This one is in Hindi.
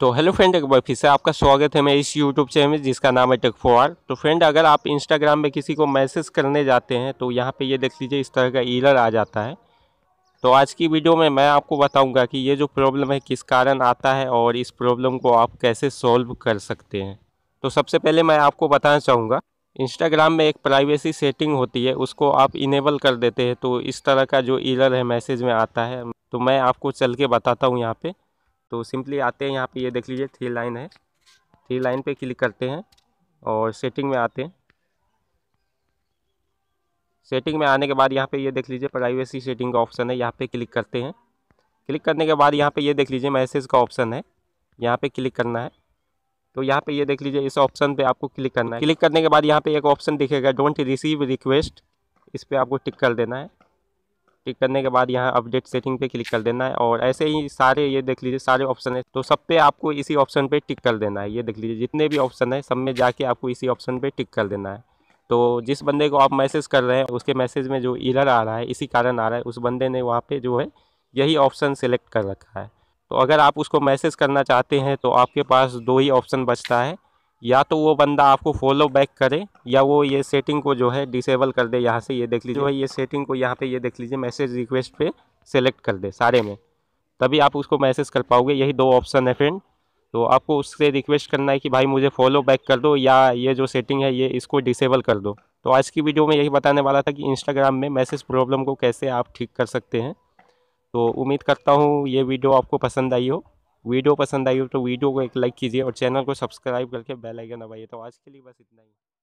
तो हेलो फ्रेंड एक बार फिर से आपका स्वागत है मेरे इस यूट्यूब चैनल में जिसका नाम है टेक फॉर तो फ्रेंड अगर आप इंस्टाग्राम में किसी को मैसेज करने जाते हैं तो यहाँ पे ये देख लीजिए इस तरह का ईलर आ जाता है तो आज की वीडियो में मैं आपको बताऊंगा कि ये जो प्रॉब्लम है किस कारण आता है और इस प्रॉब्लम को आप कैसे सॉल्व कर सकते हैं तो सबसे पहले मैं आपको बताना चाहूँगा इंस्टाग्राम में एक प्राइवेसी सेटिंग होती है उसको आप इनेबल कर देते हैं तो इस तरह का जो ईलर है मैसेज में आता है तो मैं आपको चल के बताता हूँ यहाँ पर तो सिंपली आते हैं यहाँ पे ये देख लीजिए थ्री लाइन है थ्री लाइन पे क्लिक करते हैं और सेटिंग में आते हैं सेटिंग में आने के बाद यहाँ पे ये देख लीजिए प्राइवेसी सेटिंग का ऑप्शन है यहाँ पे क्लिक करते हैं क्लिक करने के बाद यहाँ पे ये देख लीजिए मैसेज का ऑप्शन है यहाँ पे क्लिक करना है तो यहाँ पे ये देख लीजिए इस ऑप्शन पे आपको क्लिक करना है क्लिक करने के बाद यहाँ पे एक ऑप्शन दिखेगा डोंट रिसीव रिक्वेस्ट इस पर आपको टिक कर देना है क्लिक करने के बाद यहाँ अपडेट सेटिंग पे क्लिक कर देना है और ऐसे ही सारे ये देख लीजिए सारे ऑप्शन है तो सब पे आपको इसी ऑप्शन पे टिक कर देना है ये देख लीजिए जितने भी ऑप्शन है सब में जाके आपको इसी ऑप्शन पे टिक कर देना है तो जिस बंदे को आप मैसेज कर रहे हैं उसके मैसेज में जो इरर आ रहा है इसी कारण आ रहा है उस बंदे ने वहाँ पर जो है यही ऑप्शन सेलेक्ट कर रखा है तो अगर आप उसको मैसेज करना चाहते हैं तो आपके पास दो ही ऑप्शन बचता है या तो वो बंदा आपको फॉलो बैक करे या वो ये सेटिंग को जो है डिसेबल कर दे यहाँ से ये देख लीजिए जो है ये सेटिंग को यहाँ पे ये देख लीजिए मैसेज रिक्वेस्ट पे सेलेक्ट कर दे सारे में तभी आप उसको मैसेज कर पाओगे यही दो ऑप्शन है फ्रेंड तो आपको उससे रिक्वेस्ट करना है कि भाई मुझे फॉलो बैक कर दो या ये जो सेटिंग है ये इसको डिसेबल कर दो तो आज की वीडियो में यही बताने वाला था कि इंस्टाग्राम में मैसेज प्रॉब्लम को कैसे आप ठीक कर सकते हैं तो उम्मीद करता हूँ ये वीडियो आपको पसंद आई हो वीडियो पसंद आई हो तो वीडियो को एक लाइक कीजिए और चैनल को सब्सक्राइब करके बेल आइकन दबाइए तो आज के लिए बस इतना ही